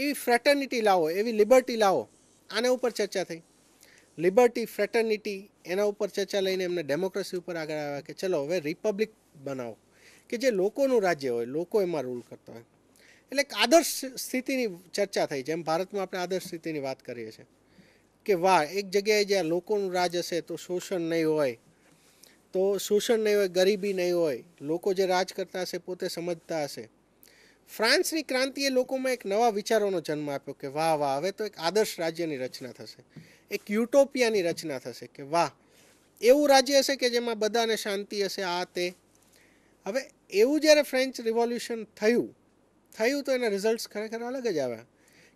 એવી ફ્રેટર્નિટી લાવો એવી લિબર્ટી લાવો આના ઉપર ચર્ચા થઈ લિબર્ટી ફ્રેટર્નિટી એના ઉપર ચર્ચા લઈને એમને ડેમોક્રેસી ઉપર આગળ આવ્યા કે ચલો હવે રિપબ્લિક બનાવો કે જે લોકોનું રાજ્ય હોય લોકો એમાં રૂલ કરતા હોય એટલે એક આદર્શ સ્થિતિની ચર્ચા થઈ જેમ ભારતમાં આપણે આદર્શ સ્થિતિની વાત કરીએ છીએ કે વાહ એક જગ્યાએ જ્યાં લોકોનું રાજ હશે તો શોષણ નહીં હોય તો શોષણ નહીં હોય ગરીબી નહીં હોય લોકો જે રાજ કરતા હશે પોતે સમજતા હશે ફ્રાન્સની ક્રાંતિએ લોકોમાં એક નવા વિચારોનો જન્મ આપ્યો કે વાહ વાહ હવે તો એક આદર્શ રાજ્યની રચના થશે એક યુટોપિયાની રચના થશે કે વાહ એવું રાજ્ય હશે કે જેમાં બધાને શાંતિ હશે આ તે હવે એવું જ્યારે ફ્રેન્ચ રિવોલ્યુશન થયું થયું તો એના રિઝલ્ટ્સ ખરેખર અલગ જ આવ્યા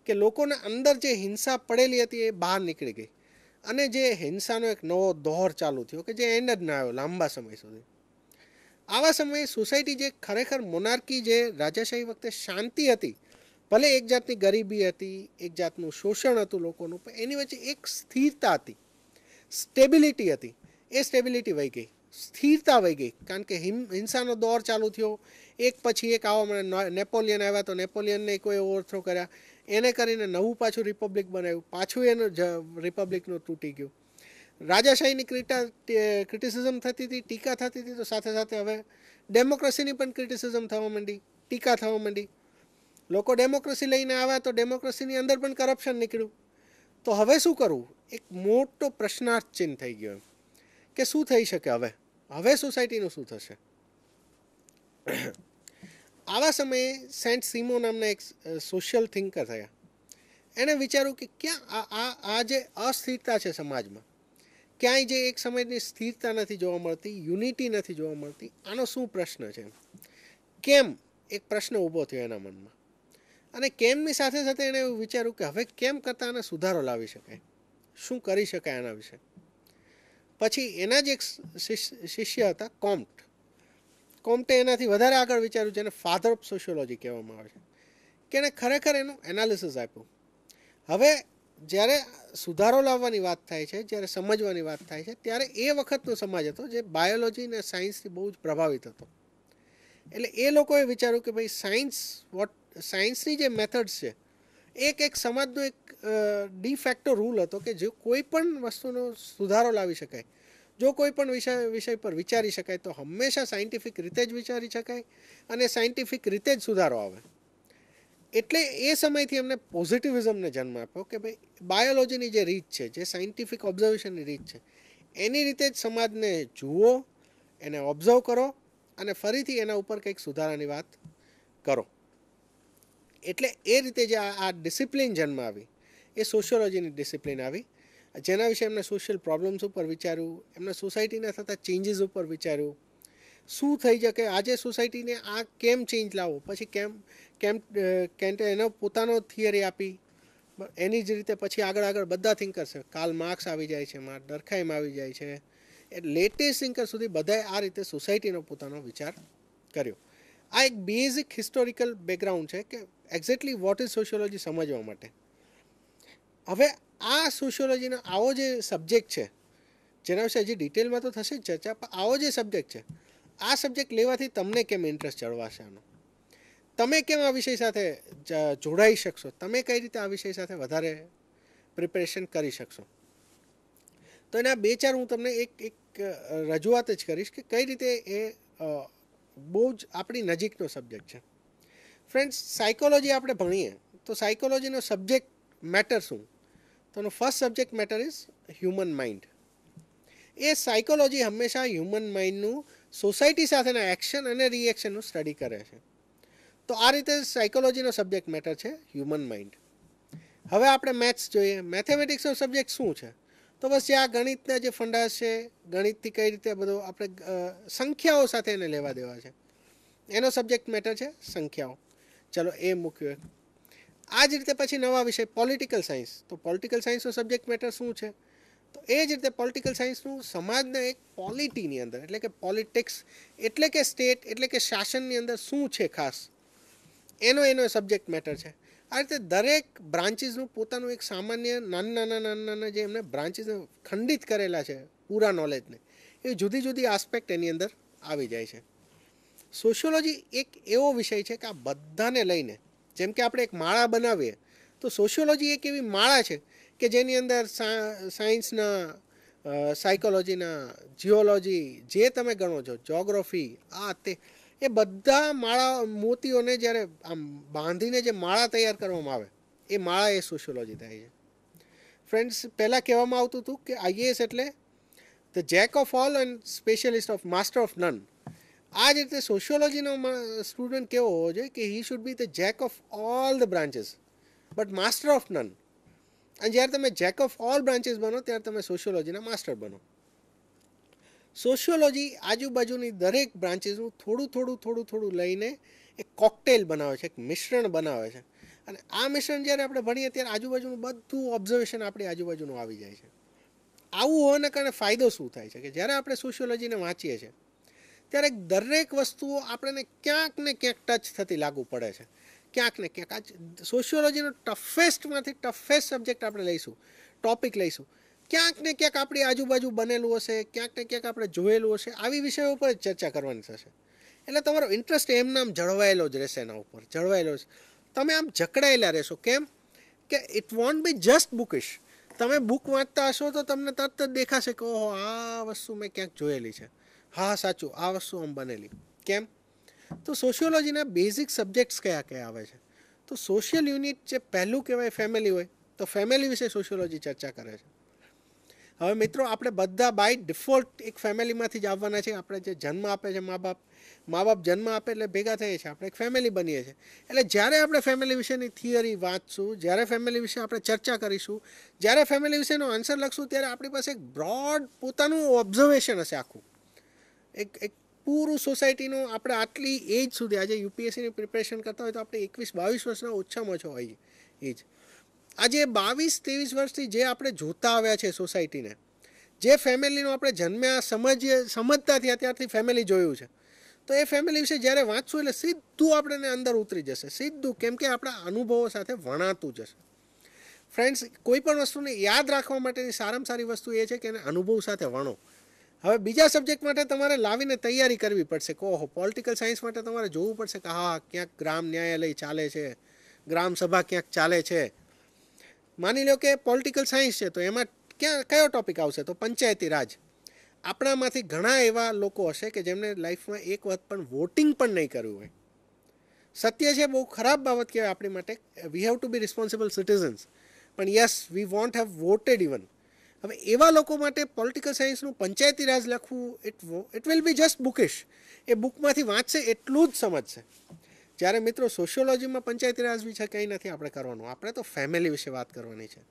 કે લોકોના અંદર જે હિંસા પડેલી હતી એ બહાર નીકળી ગઈ અને જે હિંસાનો એક નવો દોર ચાલુ થયો કે જે એન્ડ જ ના આવ્યો લાંબા સમય સુધી આવા સમયે સોસાયટી જે ખરેખર મોનાર્કી જે રાજાશાહી વખતે શાંતિ હતી ભલે એક જાતની ગરીબી હતી એક જાતનું શોષણ હતું લોકોનું પણ એની વચ્ચે એક સ્થિરતા હતી સ્ટેબિલિટી હતી એ સ્ટેબિલિટી વહી ગઈ સ્થિરતા વહી ગઈ કારણ કે હિમ હિંસાનો દોર ચાલુ થયો એક પછી એક આવા મને નેપોલિયન આવ્યા તો નેપોલિયનને કોઈ ઓવરથ્રો કર્યા એને કરીને નવું પાછું રિપબ્લિક બનાવ્યું પાછું એનું રિપબ્લિકનું તૂટી ગયું રાજાશાહીની ક્રિટા ક્રિટિસિઝમ થતી હતી ટીકા થતી હતી તો સાથે સાથે હવે ડેમોક્રેસીની પણ ક્રિટિસિઝમ થવા માંડી ટીકા થવા માંડી લોકો ડેમોક્રેસી લઈને આવ્યા તો ડેમોક્રેસીની અંદર પણ કરપ્શન નીકળ્યું તો હવે શું કરવું એક મોટો પ્રશ્નાર્થ ચિહ્ન થઈ ગયો એમ કે શું થઈ શકે હવે હવે સોસાયટીનું શું થશે આવા સમયે સેન્ટ સિમો નામના એક સોશિયલ થિંકર થયા એણે વિચાર્યું કે ક્યાં આ આ જે અસ્થિરતા છે સમાજમાં ક્યાંય જે એક સમયની સ્થિરતા નથી જોવા મળતી યુનિટી નથી જોવા મળતી આનો શું પ્રશ્ન છે કેમ એક પ્રશ્ન ઊભો થયો એના મનમાં અને કેમની સાથે સાથે એણે એવું વિચાર્યું કે હવે કેમ કરતાં આને સુધારો લાવી શકાય શું કરી શકાય આના વિશે પછી એના જ એક શિષ્ય હતા કોમ્પ્ટ કોમ્પ્ટે એનાથી વધારે આગળ વિચાર્યું જેને ફાધર ઓફ સોશિયોલોજી કહેવામાં આવે છે કે એણે ખરેખર એનું એનાલિસિસ આપ્યું હવે જ્યારે સુધારો લાવવાની વાત થાય છે જ્યારે સમજવાની વાત થાય છે ત્યારે એ વખતનો સમાજ હતો જે બાયોલોજી અને સાયન્સથી બહુ જ પ્રભાવિત હતો એટલે એ લોકોએ વિચાર્યું કે ભાઈ સાયન્સ વોટ સાયન્સની જે મેથડ્સ છે એક એક સમાજનો એક ડિફેક્ટો રૂલ હતો કે જે કોઈ પણ વસ્તુનો સુધારો લાવી શકાય જો કોઈ પણ વિષય વિષય પર વિચારી શકાય તો હંમેશા સાયન્ટિફિક રીતે જ વિચારી શકાય અને સાયન્ટિફિક રીતે જ સુધારો આવે એટલે એ સમયથી એમને પોઝિટિવિઝમને જન્મ આપ્યો કે ભાઈ બાયોલોજીની જે રીત છે જે સાયન્ટિફિક ઓબ્ઝર્વેશનની રીત છે એની રીતે જ સમાજને જુઓ એને ઓબ્ઝર્વ કરો અને ફરીથી એના ઉપર કંઈક સુધારાની વાત કરો એટલે એ રીતે જે આ ડિસિપ્લિન જન્મ આવી એ સોશિયોલોજીની ડિસિપ્લિન આવી જેના વિશે એમને સોશિયલ પ્રોબ્લેમ્સ ઉપર વિચાર્યું એમને સોસાયટીના થતા ચેન્જીસ ઉપર વિચાર્યું શું થઈ શકે આજે સોસાયટીને આ કેમ ચેન્જ લાવો પછી કેમ કેમ કેન્ટે એનો પોતાનો થિયરી આપી એની જ રીતે પછી આગળ આગળ બધા થિંકર છે કાલ માર્ક્સ આવી જાય છે માર ડરખાઈમ આવી જાય છે એ લેટેસ્ટ થિંકર સુધી બધાએ આ રીતે સોસાયટીનો પોતાનો વિચાર કર્યો આ એક બેઝિક હિસ્ટોરિકલ બેકગ્રાઉન્ડ છે કે એક્ઝેક્ટલી વોટ ઇઝ સોશિયોલોજી સમજવા માટે હવે આ સોશિયોલોજીનો આવો જે સબ્જેક્ટ છે જેના વિશે હજી ડિટેલમાં તો થશે જ ચર્ચા પણ આવો જે સબ્જેક્ટ છે આ સબ્જેક્ટ લેવાથી તમને કેમ ઇન્ટરેસ્ટ જળવાશે આનો તમે કેમ આ વિષય સાથે જોડાઈ શકશો તમે કઈ રીતે આ વિષય સાથે વધારે પ્રિપેરેશન કરી શકશો તો એના બે ચાર હું તમને એક એક રજૂઆત જ કરીશ કે કઈ રીતે એ બહુ જ આપણી નજીકનો સબ્જેક્ટ છે ફ્રેન્ડ્સ સાયકોલોજી આપણે ભણીએ તો સાયકોલોજીનો સબ્જેક્ટ મેટર શું તો એનો first subject matter is human mind એ સાયકોલોજી હંમેશા હ્યુમન માઇન્ડનું સોસાયટી સાથેના એક્શન અને રિએક્શનનું સ્ટડી કરે છે તો આ રીતે સાયકોલોજીનો સબ્જેક્ટ મેટર છે હ્યુમન માઇન્ડ હવે આપણે મેથ્સ જોઈએ મેથેમેટિક્સનો સબ્જેક્ટ શું છે તો બસ જે આ ગણિતના જે ફંડા છે ગણિતથી કઈ રીતે બધો આપણે સંખ્યાઓ સાથે એને લેવા દેવા છે એનો સબ્જેક્ટ મેટર છે સંખ્યાઓ ચલો એ મૂક્યો આ જ રીતે પછી નવા વિષય પોલિટિકલ સાયન્સ તો પોલિટિકલ સાયન્સનો સબ્જેક્ટ મેટર શું છે તો એ જ રીતે પોલિટિકલ સાયન્સનું સમાજના એક પોલિટીની અંદર એટલે કે પોલિટિક્સ એટલે કે સ્ટેટ એટલે કે શાસનની અંદર શું છે ખાસ એનો એનો સબ્જેક્ટ મેટર છે આ રીતે દરેક બ્રાન્ચીસનું પોતાનું એક સામાન્ય નાના નાના નાના નાના જે એમને બ્રાન્ચીસ ખંડિત કરેલા છે પૂરા નોલેજને એ જુદી જુદી આસ્પેક્ટ એની અંદર આવી જાય છે સોશિયોલોજી એક એવો વિષય છે કે આ બધાને લઈને જેમ કે આપણે એક માળા બનાવીએ તો સોશિયોલોજી એક એવી માળા છે કે જેની અંદર સાયન્સના સાયકોલોજીના જીઓલોજી જે તમે ગણો છો જ્યોગ્રાફી આ તે એ બધા માળા મોતીઓને જ્યારે આમ બાંધીને જે માળા તૈયાર કરવામાં આવે એ માળા એ સોશિયોલોજી થાય છે ફ્રેન્ડ્સ પહેલાં કહેવામાં આવતું હતું કે આઈએએસ એટલે the jack of all and specialist of master of none આ જ રીતે સોશિયોલોજીનો સ્ટુડન્ટ કેવો હોવો જોઈએ કે he should be the jack of all the branches but master of none અને જ્યારે તમે જેક ઓફ ઓલ બ્રાન્ચીસ બનો ત્યારે તમે સોશિયોલોજીના માસ્ટર બનો સોશિયોલોજી આજુબાજુની દરેક બ્રાન્ચીસનું થોડું થોડું થોડું થોડું લઈને એક કોકટેલ બનાવે છે એક મિશ્રણ બનાવે છે અને આ મિશ્રણ જ્યારે આપણે ભણીએ ત્યારે આજુબાજુનું બધું ઓબ્ઝર્વેશન આપણી આજુબાજુનું આવી જાય છે આવું હોવાને કારણે ફાયદો શું થાય છે કે જ્યારે આપણે સોશિયોલોજીને વાંચીએ છીએ ત્યારે દરેક વસ્તુઓ આપણને ક્યાંક ને ક્યાંક ટચ થતી લાગુ પડે છે ક્યાંક ને ક્યાંક આજ સોશિયોલોજીનો ટફેસ્ટમાંથી ટફેસ્ટ સબ્જેક્ટ આપણે લઈશું ટોપિક લઈશું ક્યાંક ને ક્યાંક આપણી આજુબાજુ બનેલું હશે ક્યાંક ને ક્યાંક આપણે જોયેલું હશે આવી વિષયો ઉપર ચર્ચા કરવાની થશે એટલે તમારો ઇન્ટરેસ્ટ એમ નામ જળવાયેલો જ રહેશે એના ઉપર જળવાયેલો છે તમે આમ જકડાયેલા રહેશો કેમ કે it won't be just bookish તમે બુક વાંચતા હશો તો તમને તરત જ દેખાશે કે ઓહો આ વસ્તુ મેં ક્યાંક જોયેલી છે હા સાચું આ વસ્તુ આમ બનેલી કેમ તો સોશિયોલોજીના બેઝિક સબ્જેક્ટ્સ કયા કયા આવે છે તો સોશિયલ યુનિટ જે પહેલું કહેવાય ફેમિલી હોય તો ફેમિલી વિશે સોશિયોલોજી ચર્ચા કરે છે હવે મિત્રો આપણે બધા બાય ડિફોલ્ટ એક ફેમિલીમાંથી જ આવવાના છે આપણે જે જન્મ આપે છે મા બાપ મા બાપ જન્મ આપે એટલે ભેગા થઈએ છીએ આપણે એક ફેમિલી બનીએ છીએ એટલે જ્યારે આપણે ફેમિલી વિશેની થિયરી વાંચશું જ્યારે ફેમિલી વિશે આપણે ચર્ચા કરીશું જ્યારે ફેમિલી વિશેનો આન્સર લખશું ત્યારે આપણી પાસે એક બ્રોડ પોતાનું ઓબ્ઝર્વેશન હશે આખું એક એક પૂરું સોસાયટીનો આપણે આટલી એજ સુધી આજે યુપીએસસીની પ્રિપરેશન કરતા હોય તો આપણે એકવીસ બાવીસ વર્ષના ઓછામાં ઓછો હોય એજ આજે બાવીસ ત્રેવીસ વર્ષથી જે આપણે જોતા આવ્યા છે સોસાયટીને જે ફેમિલીનો આપણે જન્મ્યા સમજીએ સમજતા થયા ત્યારથી ફેમિલી જોયું છે તો એ ફેમિલી વિશે જ્યારે વાંચશું એટલે સીધું આપણને અંદર ઉતરી જશે સીધું કેમ કે આપણા અનુભવો સાથે વણાતું જશે ફ્રેન્ડ્સ કોઈ પણ વસ્તુને યાદ રાખવા માટેની સારામાં સારી વસ્તુ એ છે કે એને અનુભવ સાથે વણો હવે બીજા સબ્જેક્ટ માટે તમારે લાવીને તૈયારી કરવી પડશે કહો પોલિટિકલ સાયન્સ માટે તમારે જોવું પડશે કે હા ક્યાંક ગ્રામ ન્યાયાલય ચાલે છે ગ્રામ સભા ક્યાંક ચાલે છે માની લો કે પોલિટિકલ સાયન્સ છે તો એમાં ક્યાં કયો ટોપિક આવશે તો પંચાયતી રાજ આપણામાંથી ઘણા એવા લોકો હશે કે જેમને લાઈફમાં એક વખત પણ વોટિંગ પણ નહીં કર્યું હોય સત્ય છે બહુ ખરાબ બાબત કહેવાય આપણી માટે we have to be responsible citizens પણ yes we won't have voted even હવે એવા લોકો માટે પોલિટિકલ સાયન્સનું પંચાયતી રાજ લખવું it it will be just bookish એ બુકમાંથી વાંચશે એટલું જ સમજશે જ્યારે મિત્રો સોશિયોલોજીમાં પંચાયતી રાજ વિશે કંઈ નથી આપણે કરવાનું આપણે તો ફેમિલી વિશે વાત કરવાની છે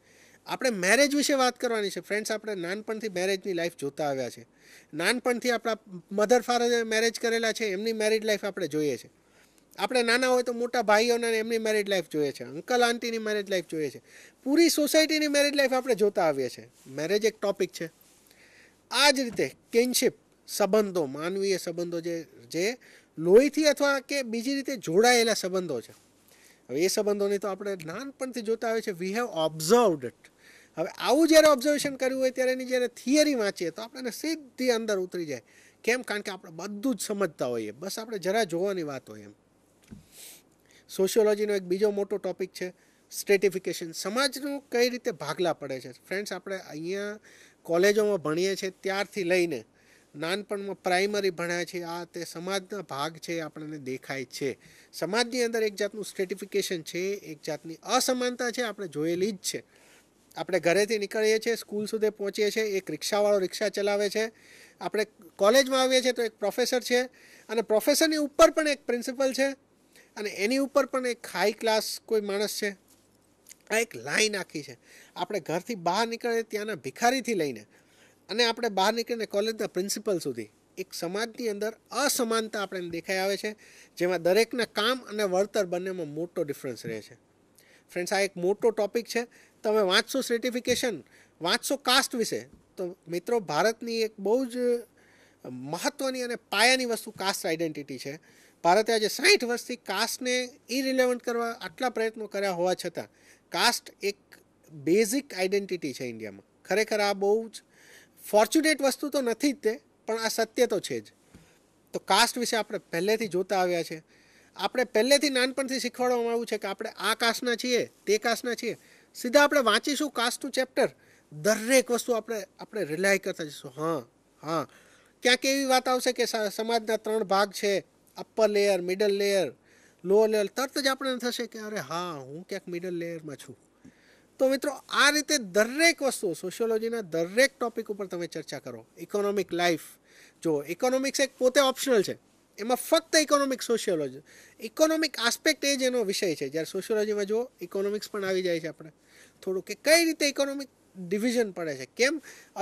આપણે મેરેજ વિશે વાત કરવાની છે ફ્રેન્ડ્સ આપણે નાનપણથી મેરેજની લાઈફ જોતા આવ્યા છે નાનપણથી આપણા મધર ફાધરે મેરેજ કરેલા છે એમની મેરેજ લાઈફ આપણે જોઈએ છીએ આપણે નાના હોય તો મોટા ભાઈઓને એમની મેરેજ લાઈફ જોઈએ છે અંકલ આંટીની મેરેજ લાઈફ જોઈએ છે પૂરી સોસાયટીની મેરેજ લાઈફ આપણે જોતા આવીએ છીએ મેરેજ એક ટોપિક છે આ જ રીતે કિનશિપ સંબંધો માનવીય સંબંધો જે જે લોહીથી અથવા કે બીજી રીતે જોડાયેલા સંબંધો છે હવે એ સંબંધોની તો આપણે નાનપણથી જોતા આવે છે વી હેવ ઓબ્ઝર્વડ ઇટ હવે આવું જ્યારે ઓબ્ઝર્વેશન કર્યું હોય ત્યારે એની જ્યારે થિયરી વાંચીએ તો આપણને સીધી અંદર ઉતરી જાય કેમ કારણ કે આપણે બધું જ સમજતા હોઈએ બસ આપણે જરા જોવાની વાત હોય એમ સોશિયોલોજીનો એક બીજો મોટો ટોપિક છે સ્ટ્રેટિફિકેશન સમાજનું કઈ રીતે ભાગલા પડે છે ફ્રેન્ડ્સ આપણે અહીંયા કોલેજોમાં ભણીએ છીએ ત્યારથી લઈને નાનપણમાં પ્રાઇમરી ભણ્યા છીએ આ તે સમાજના ભાગ છે આપણને દેખાય છે સમાજની અંદર એક જાતનું સ્ટેટિફિકેશન છે એક જાતની અસમાનતા છે આપણે જોયેલી જ છે આપણે ઘરેથી નીકળીએ છીએ સ્કૂલ સુધી પહોંચીએ છીએ એક રિક્ષાવાળો રિક્ષા ચલાવે છે આપણે કોલેજમાં આવીએ છીએ તો એક પ્રોફેસર છે અને પ્રોફેસરની ઉપર પણ એક પ્રિન્સિપલ છે અને એની ઉપર પણ એક હાઈ ક્લાસ કોઈ માણસ છે આ એક લાઈન આખી છે આપણે ઘરથી બહાર નીકળીએ ત્યાંના ભિખારીથી લઈને અને આપણે બહાર નીકળીને કોલેજના પ્રિન્સિપલ સુધી એક સમાજની અંદર અસમાનતા આપણને દેખાઈ આવે છે જેમાં દરેકના કામ અને વળતર બંનેમાં મોટો ડિફરન્સ રહે છે ફ્રેન્ડ્સ આ એક મોટો ટોપિક છે તમે વાંચશો સર્ટિફિકેશન વાંચશો કાસ્ટ વિશે તો મિત્રો ભારતની એક બહુ જ મહત્ત્વની અને પાયાની વસ્તુ કાસ્ટ આઈડેન્ટિટી છે ભારતે આજે સાહીઠ વર્ષથી કાસ્ટને ઇરિલેવન્ટ કરવા આટલા પ્રયત્નો કર્યા હોવા છતાં કાસ્ટ એક બેઝિક આઈડેન્ટિટી છે ઇન્ડિયામાં ખરેખર આ બહુ જ ફોર્ચ્યુનેટ વસ્તુ તો નથી જ તે પણ આ સત્ય તો છે જ તો કાસ્ટ વિશે આપણે પહેલેથી જોતા આવ્યા છે આપણે પહેલેથી નાનપણથી શીખવાડવામાં આવ્યું છે કે આપણે આ કાસ્ટના છીએ તે કાસ્ટના છીએ સીધા આપણે વાંચીશું કાસ્ટનું ચેપ્ટર દરેક વસ્તુ આપણે આપણે રિલાય કરતા જઈશું હા હા ક્યાંક એવી વાત આવશે કે સમાજના ત્રણ ભાગ છે upper layer middle layer low layer તરત જ આપણને થશે કે અરે હા હું ક્યાંક મિડલ લેયરમાં છું તો મિત્રો આ રીતે દરેક વસ્તુ સોશિયોલોજીના દરેક ટોપિક ઉપર તમે ચર્ચા કરો ઇકોનોમિક લાઈફ જો ઇકોનોમિક્સ એક પોતે ઓપ્શનલ છે એમાં ફક્ત ઇકોનોમિક સોશિયોલોજી ઇકોનોમિક આસ્પેક્ટ એ જ એનો વિષય છે જ્યારે સોશિયોલોજીમાં જો ઇકોનોમિક્સ પણ આવી જાય છે આપણે થોડું કે કઈ રીતે ઇકોનોમિક ડિવિઝન પડે છે કેમ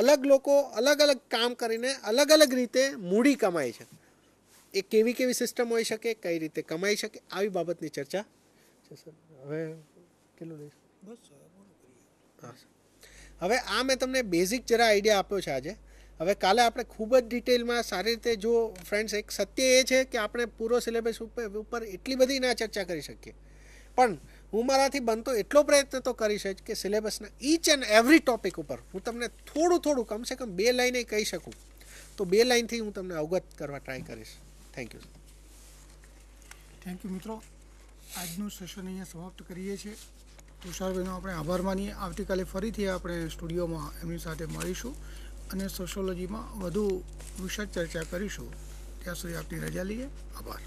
અલગ લોકો અલગ અલગ કામ કરીને અલગ અલગ રીતે મૂડી કમાય છે એ કેવી કેવી સિસ્ટમ હોઈ શકે કઈ રીતે કમાઈ શકે આવી બાબતની ચર્ચા છે સર હવે કેટલું લઈશ બસ હા હવે આ મેં તમને બેઝિક જરા આઈડિયા આપ્યો છે આજે હવે કાલે આપણે ખૂબ જ ડિટેલમાં સારી રીતે જો ફ્રેન્ડ્સ એક સત્ય એ છે કે આપણે પૂરો સિલેબસ ઉપર ઉપર એટલી બધી ના ચર્ચા કરી શકીએ પણ હું મારાથી બનતો એટલો પ્રયત્ન તો કરીશ જ કે સિલેબસના ઈચ એન્ડ એવરી ટોપિક ઉપર હું તમને થોડું થોડું કમસે કમ બે લાઈને કહી શકું તો બે લાઇનથી હું તમને અવગત કરવા ટ્રાય કરીશ થેન્ક યુ થેન્ક યુ મિત્રો આજનું સેશન અહીંયા સમાપ્ત કરીએ છીએ તુષારભાઈનો આપણે આભાર માનીએ આવતીકાલે ફરીથી આપણે સ્ટુડિયોમાં એમની સાથે મળીશું અને સોશિયોલોજીમાં વધુ વિશદ ચર્ચા કરીશું ત્યાં સુધી આપની રજા લઈએ આભાર